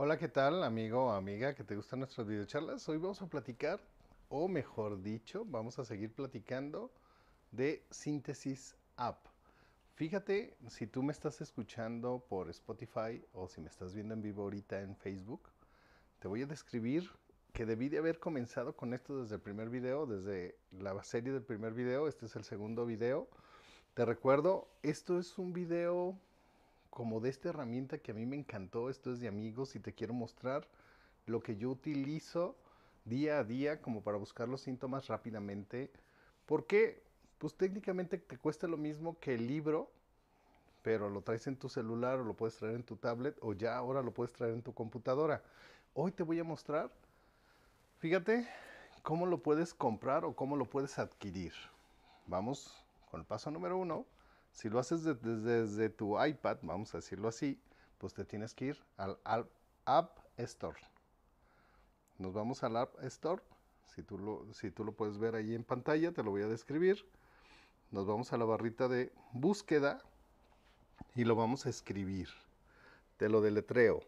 Hola, ¿qué tal amigo o amiga que te gustan nuestras videocharlas? Hoy vamos a platicar, o mejor dicho, vamos a seguir platicando de síntesis app. Fíjate, si tú me estás escuchando por Spotify o si me estás viendo en vivo ahorita en Facebook, te voy a describir que debí de haber comenzado con esto desde el primer video, desde la serie del primer video, este es el segundo video. Te recuerdo, esto es un video como de esta herramienta que a mí me encantó, esto es de amigos y te quiero mostrar lo que yo utilizo día a día como para buscar los síntomas rápidamente. Porque, pues técnicamente te cuesta lo mismo que el libro, pero lo traes en tu celular o lo puedes traer en tu tablet o ya ahora lo puedes traer en tu computadora. Hoy te voy a mostrar, fíjate, cómo lo puedes comprar o cómo lo puedes adquirir. Vamos con el paso número uno si lo haces desde, tu iPad, vamos a decirlo así, pues te tienes que ir al, App Store. Nos vamos al App Store. Si tú, lo, si tú lo puedes ver ahí en pantalla, te lo voy a describir. Nos vamos a la barrita de búsqueda y lo vamos a escribir. Te lo deletreo.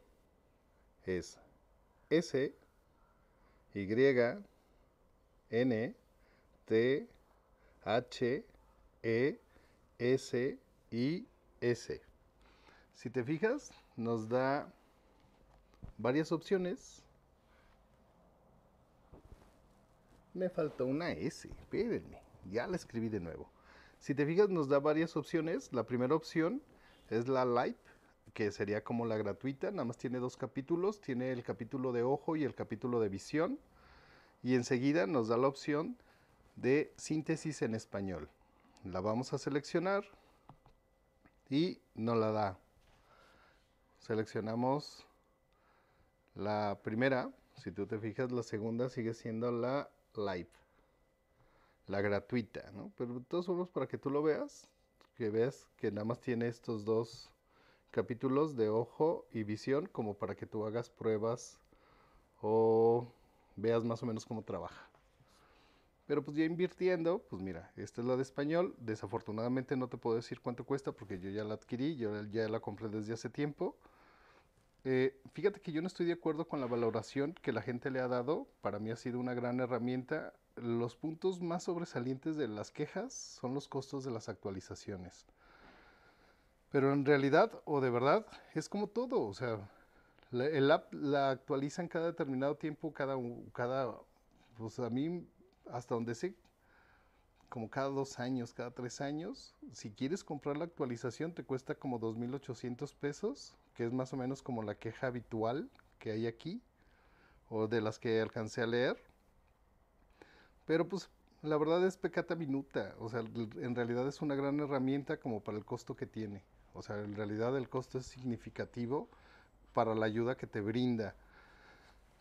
Es S Y N T H E S y S. Si te fijas, nos da varias opciones. Me faltó una S, espérenme, ya la escribí de nuevo. Si te fijas, nos da varias opciones. La primera opción es la live, que sería como la gratuita, nada más tiene dos capítulos, tiene el capítulo de ojo y el capítulo de visión. Y enseguida nos da la opción de síntesis en español la vamos a seleccionar y no la da. Seleccionamos la primera, si tú te fijas, la segunda sigue siendo la live, la gratuita, ¿no? Pero todos somos para que tú lo veas, que veas que nada más tiene estos dos capítulos de ojo y visión como para que tú hagas pruebas o veas más o menos cómo trabaja. Pero pues ya invirtiendo, pues mira, esta es la de español. Desafortunadamente no te puedo decir cuánto cuesta porque yo ya la adquirí, yo ya la compré desde hace tiempo. Eh, fíjate que yo no estoy de acuerdo con la valoración que la gente le ha dado. Para mí ha sido una gran herramienta. Los puntos más sobresalientes de las quejas son los costos de las actualizaciones. Pero en realidad o de verdad es como todo. O sea, el app la actualizan cada determinado tiempo, cada... cada pues a mí hasta donde sé, como cada dos años, cada tres años. Si quieres comprar la actualización, te cuesta como 2.800 pesos, que es más o menos como la queja habitual que hay aquí, o de las que alcancé a leer. Pero pues la verdad es pecata minuta, o sea, en realidad es una gran herramienta como para el costo que tiene. O sea, en realidad el costo es significativo para la ayuda que te brinda.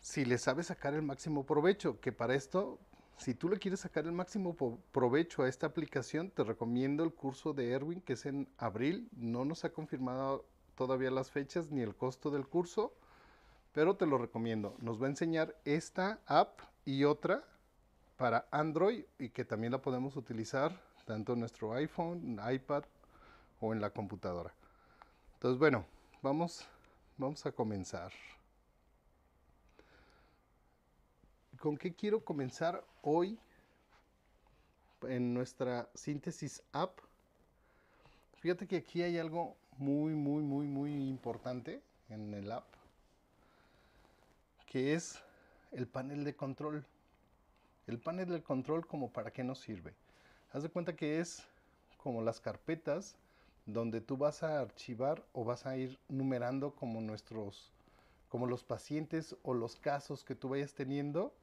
Si le sabes sacar el máximo provecho, que para esto si tú le quieres sacar el máximo provecho a esta aplicación, te recomiendo el curso de Erwin, que es en abril. No nos ha confirmado todavía las fechas ni el costo del curso, pero te lo recomiendo. Nos va a enseñar esta app y otra para Android y que también la podemos utilizar tanto en nuestro iPhone, iPad o en la computadora. Entonces, bueno, vamos, vamos a comenzar. con qué quiero comenzar hoy en nuestra síntesis app. Fíjate que aquí hay algo muy, muy, muy, muy importante en el app, que es el panel de control. El panel de control como para qué nos sirve. Haz de cuenta que es como las carpetas donde tú vas a archivar o vas a ir numerando como nuestros como los pacientes o los casos que tú vayas teniendo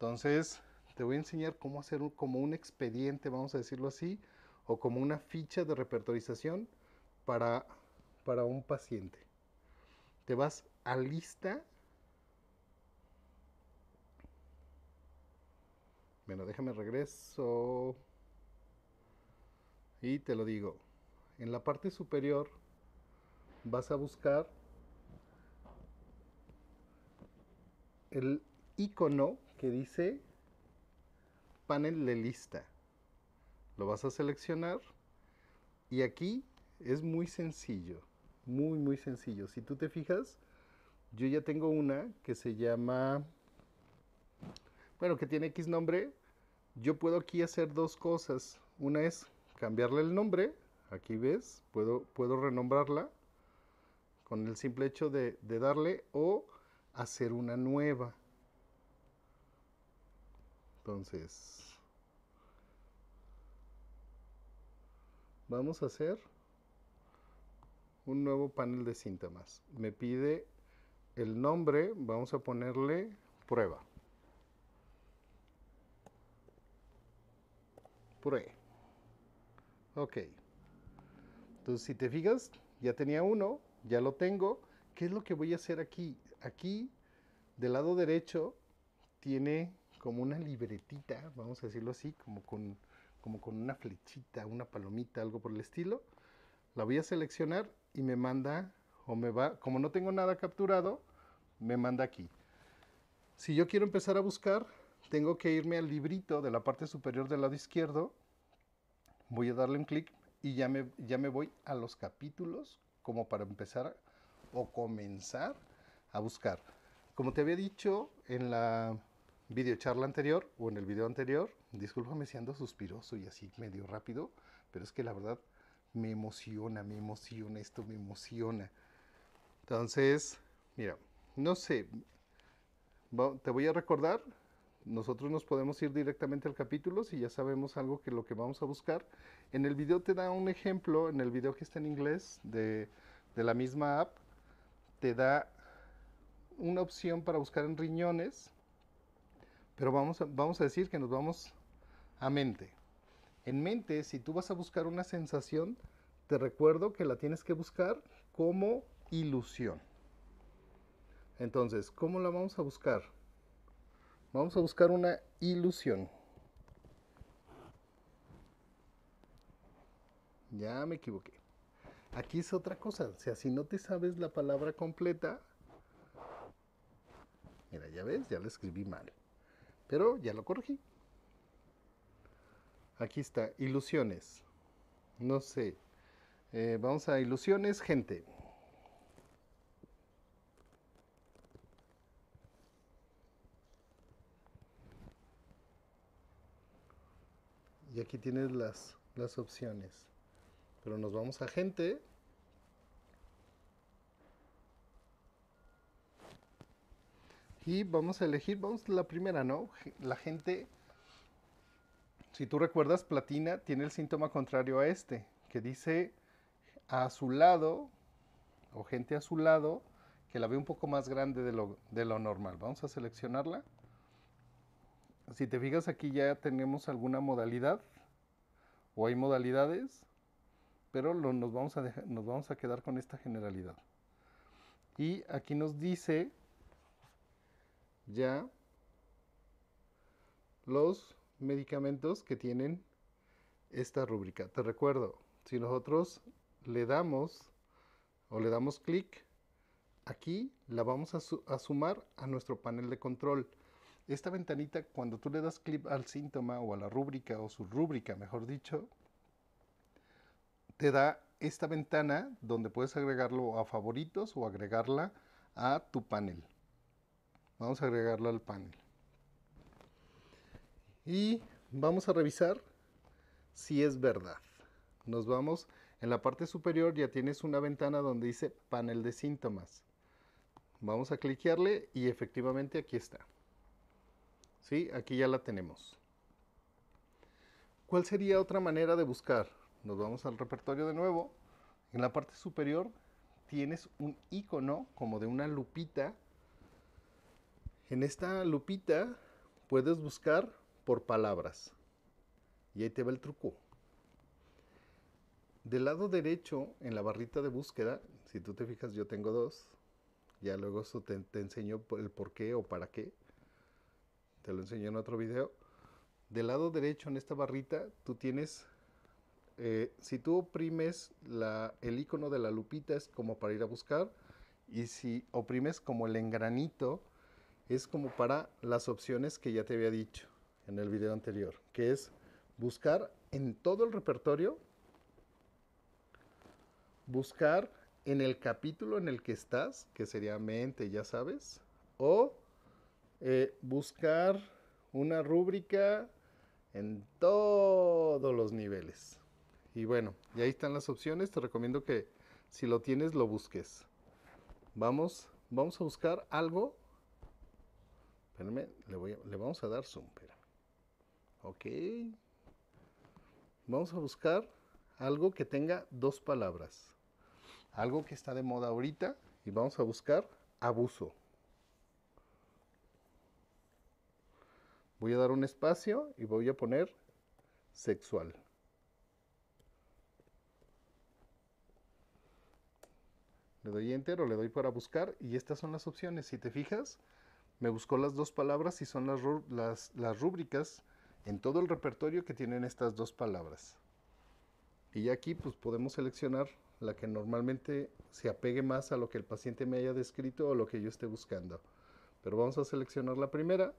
entonces, te voy a enseñar cómo hacer como un expediente, vamos a decirlo así, o como una ficha de repertorización para, para un paciente. Te vas a lista. Bueno, déjame regreso. Y te lo digo. En la parte superior vas a buscar el icono que dice panel de lista. Lo vas a seleccionar y aquí es muy sencillo, muy muy sencillo. Si tú te fijas, yo ya tengo una que se llama, bueno, que tiene X nombre. Yo puedo aquí hacer dos cosas. Una es cambiarle el nombre, aquí ves, puedo, puedo renombrarla con el simple hecho de darle o hacer una nueva. Entonces, vamos a hacer un nuevo panel de síntomas. Me pide el nombre, vamos a ponerle prueba. Prueba. Ok. Entonces, si te fijas, ya tenía uno, ya lo tengo. ¿Qué es lo que voy a hacer aquí? Aquí, del lado derecho, tiene como una libretita, vamos a decirlo así, como con, como con una flechita, una palomita, algo por el estilo. La voy a seleccionar y me manda, o me va, como no tengo nada capturado, me manda aquí. Si yo quiero empezar a buscar, tengo que irme al librito de la parte superior del lado izquierdo. Voy a darle un clic y ya me, ya me voy a los capítulos como para empezar o comenzar a buscar. Como te había dicho en la charla anterior o en el video anterior, discúlpame si ando suspiroso y así medio rápido, pero es que la verdad me emociona, me emociona, esto me emociona. Entonces, mira, no sé, te voy a recordar, nosotros nos podemos ir directamente al capítulo si ya sabemos algo que lo que vamos a buscar. En el video te da un ejemplo, en el video que está en inglés de, de la misma app, te da una opción para buscar en riñones pero vamos a, vamos a decir que nos vamos a mente. En mente, si tú vas a buscar una sensación, te recuerdo que la tienes que buscar como ilusión. Entonces, ¿cómo la vamos a buscar? Vamos a buscar una ilusión. Ya me equivoqué. Aquí es otra cosa. O sea, si no te sabes la palabra completa... Mira, ya ves, ya la escribí mal. Pero ya lo corregí. Aquí está, ilusiones. No sé. Eh, vamos a ilusiones, gente. Y aquí tienes las, las opciones. Pero nos vamos a gente. Y vamos a elegir, vamos la primera, ¿no? La gente, si tú recuerdas, platina tiene el síntoma contrario a este, que dice a su lado, o gente a su lado, que la ve un poco más grande de lo, normal. Vamos a seleccionarla. Si te fijas aquí ya tenemos alguna modalidad, o hay modalidades, pero lo, nos, vamos a nos vamos a quedar con esta generalidad. Y aquí nos dice ya los medicamentos que tienen esta rúbrica. Te recuerdo, si nosotros le damos o le damos clic, aquí la vamos a, sumar a nuestro panel de control. Esta ventanita, cuando tú le das clic al síntoma o a la rúbrica o su rúbrica, mejor dicho, te da esta ventana donde puedes agregarlo a favoritos o agregarla a tu panel. Vamos a agregarlo al panel. Y vamos a revisar si es verdad. Nos vamos, en la parte superior ya tienes una ventana donde dice panel de síntomas. Vamos a cliquearle y efectivamente aquí está. ¿Sí? Aquí ya la tenemos. ¿Cuál sería otra manera de buscar? Nos vamos al repertorio de nuevo. En la parte superior tienes un icono como de una lupita en esta lupita puedes buscar por palabras. Y ahí te va el truco. Del lado derecho, en la barrita de búsqueda, si tú te fijas, yo tengo dos. Ya luego te, enseñó enseño el por qué o para qué. Te lo enseño en otro video. Del lado derecho, en esta barrita, tú tienes... Eh, si tú oprimes el icono de la lupita es como para ir a buscar. Y si oprimes como el engranito es como para las opciones que ya te había dicho en el video anterior, que es buscar en todo el repertorio, buscar en el capítulo en el que estás, que sería mente, ya sabes, o eh, buscar una rúbrica en todos los niveles. Y bueno, y ahí están las opciones, te recomiendo que si lo tienes lo busques. Vamos, vamos a buscar algo le, vamos a dar zoom, Ok. Vamos a buscar algo que tenga dos palabras. Algo que está de moda ahorita y vamos a buscar abuso. Voy a dar un espacio y voy a poner sexual. Le doy enter o le doy para buscar y estas son las opciones. Si te fijas, me buscó las dos palabras y son las, rúbricas en todo el repertorio que tienen estas dos palabras. Y aquí pues podemos seleccionar la que normalmente se apegue más a lo que el paciente me haya descrito o lo que yo esté buscando. Pero vamos a seleccionar la primera.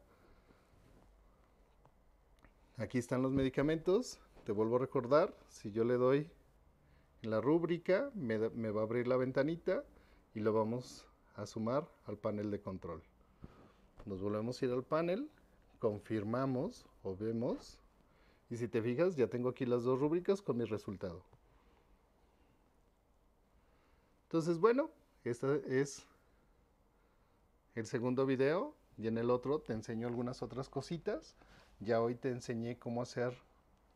Aquí están los medicamentos. Te vuelvo a recordar, si yo le doy la rúbrica, me, me va a abrir la ventanita y lo vamos a sumar al panel de control nos volvemos a ir al panel, confirmamos o vemos, y si te fijas ya tengo aquí las dos rúbricas con mi resultado. Entonces bueno, este es el segundo video y en el otro te enseño algunas otras cositas. Ya hoy te enseñé cómo hacer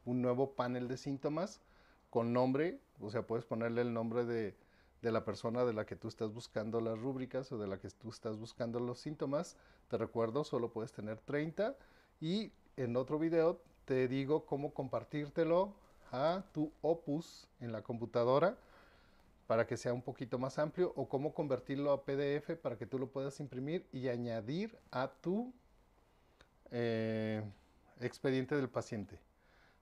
un nuevo panel de síntomas con nombre, o sea, puedes ponerle el nombre de, de la persona de la que tú estás buscando las rúbricas o de la que tú estás buscando los síntomas te recuerdo, solo puedes tener 30 y en otro video te digo cómo compartírtelo a tu opus en la computadora para que sea un poquito más amplio o cómo convertirlo a PDF para que tú lo puedas imprimir y añadir a tu eh, expediente del paciente.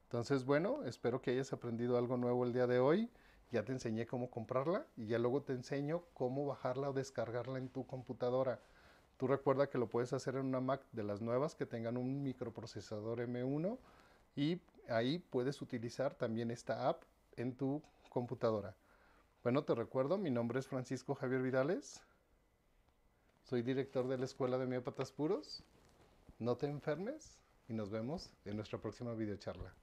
Entonces, bueno, espero que hayas aprendido algo nuevo el día de hoy. Ya te enseñé cómo comprarla y ya luego te enseño cómo bajarla o descargarla en tu computadora. Tú recuerda que lo puedes hacer en una Mac de las nuevas que tengan un microprocesador M1 y ahí puedes utilizar también esta app en tu computadora. Bueno, te recuerdo, mi nombre es Francisco Javier Vidales. Soy director de la Escuela de Miópatas Puros. No te enfermes y nos vemos en nuestra próxima videocharla.